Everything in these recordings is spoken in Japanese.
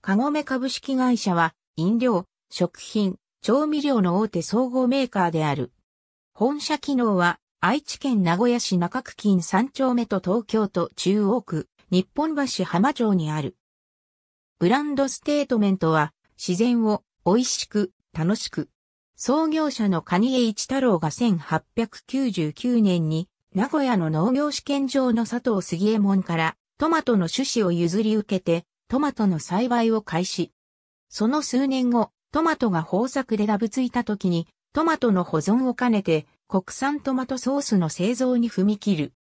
カゴメ株式会社は、飲料、食品、調味料の大手総合メーカーである。本社機能は、愛知県名古屋市中区近三丁目と東京都中央区、日本橋浜町にある。ブランドステートメントは、自然を美味しく、楽しく。創業者の蟹江一太郎が1899年に、名古屋の農業試験場の佐藤杉江門からトマトの種子を譲り受けて、トマトの栽培を開始。その数年後、トマトが豊作でダブついた時に、トマトの保存を兼ねて、国産トマトソースの製造に踏み切る。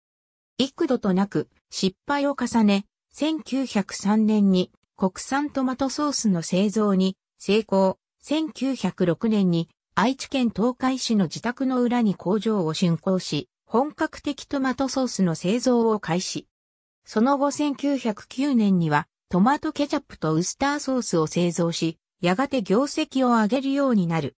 幾度となく失敗を重ね、1903年に国産トマトソースの製造に成功。1906年に愛知県東海市の自宅の裏に工場を竣工し、本格的トマトソースの製造を開始。その後1909年にはトマトケチャップとウスターソースを製造し、やがて業績を上げるようになる。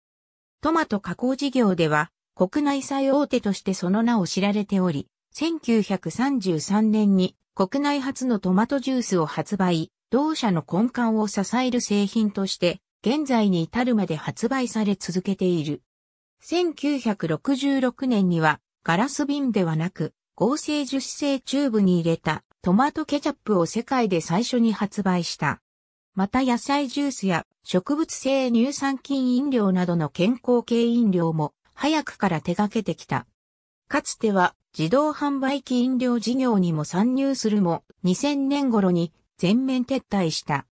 トマト加工事業では、国内最大手としてその名を知られており、1933年に国内初のトマトジュースを発売、同社の根幹を支える製品として、現在に至るまで発売され続けている。1966年には、ガラス瓶ではなく、合成樹脂製チューブに入れたトマトケチャップを世界で最初に発売した。また野菜ジュースや植物性乳酸菌飲料などの健康系飲料も早くから手掛けてきた。かつては自動販売機飲料事業にも参入するも2000年頃に全面撤退した。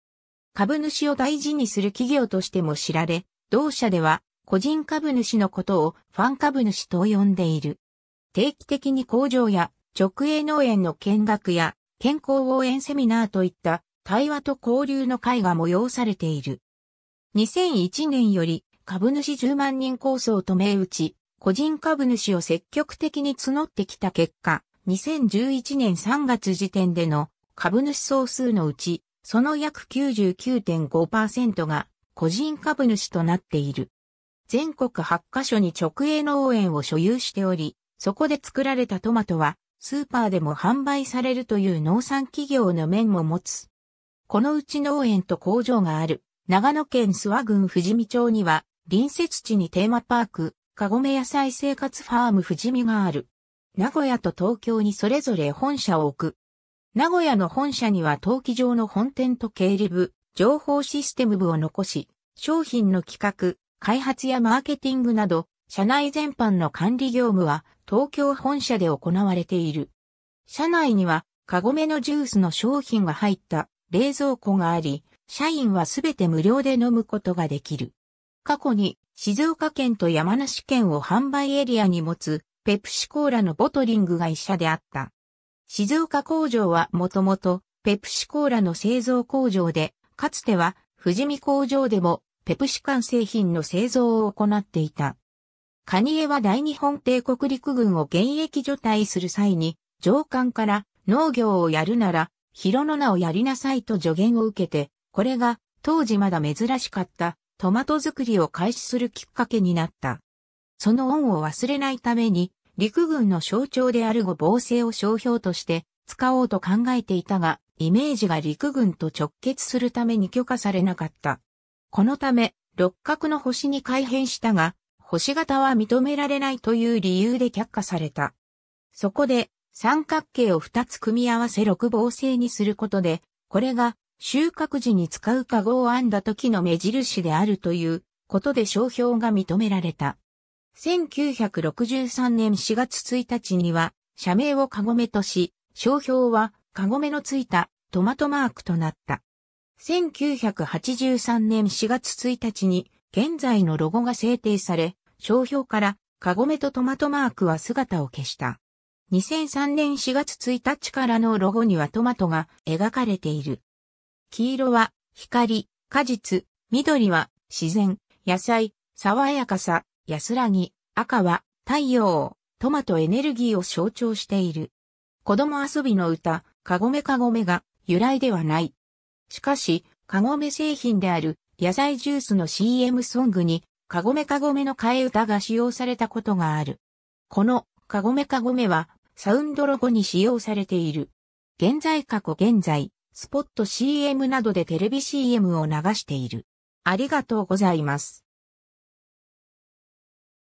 株主を大事にする企業としても知られ、同社では個人株主のことをファン株主と呼んでいる。定期的に工場や直営農園の見学や健康応援セミナーといった対話と交流の会が催されている。2001年より株主10万人構想と銘打ち、個人株主を積極的に募ってきた結果、2011年3月時点での株主総数のうち、その約99.5%が個人株主となっている。全国8カ所に直営農園を所有しており、そこで作られたトマトはスーパーでも販売されるという農産企業の面も持つ。このうち農園と工場がある、長野県諏訪郡富士見町には、隣接地にテーマパーク、カゴメ野菜生活ファーム富士見がある。名古屋と東京にそれぞれ本社を置く。名古屋の本社には陶器場の本店と経理部、情報システム部を残し、商品の企画、開発やマーケティングなど、社内全般の管理業務は東京本社で行われている。社内には、カゴメのジュースの商品が入った冷蔵庫があり、社員はすべて無料で飲むことができる。過去に静岡県と山梨県を販売エリアに持つペプシコーラのボトリングが一社であった。静岡工場はもともとペプシコーラの製造工場で、かつては富士見工場でもペプシ缶製品の製造を行っていた。カニエは大日本帝国陸軍を現役除隊する際に、上官から農業をやるなら、広野名をやりなさいと助言を受けて、これが当時まだ珍しかったトマト作りを開始するきっかけになった。その恩を忘れないために、陸軍の象徴である語防制を商標として使おうと考えていたが、イメージが陸軍と直結するために許可されなかった。このため、六角の星に改変したが、星型は認められないという理由で却下された。そこで、三角形を2つ組み合わせ六芒星にすることで、これが収穫時に使うカゴを編んだ時の目印であるということで商標が認められた。1963年4月1日には、社名をカゴメとし、商標はカゴメのついたトマトマークとなった。1983年4月1日に現在のロゴが制定され、商標からカゴメとトマトマークは姿を消した。2003年4月1日からのロゴにはトマトが描かれている。黄色は光、果実、緑は自然、野菜、爽やかさ、安らぎ、赤は太陽、トマトエネルギーを象徴している。子供遊びの歌、カゴメカゴメが由来ではない。しかし、カゴメ製品である野菜ジュースの CM ソングにカゴメカゴメの替え歌が使用されたことがある。このカゴメカゴメはサウンドロゴに使用されている。現在過去現在、スポット CM などでテレビ CM を流している。ありがとうございます。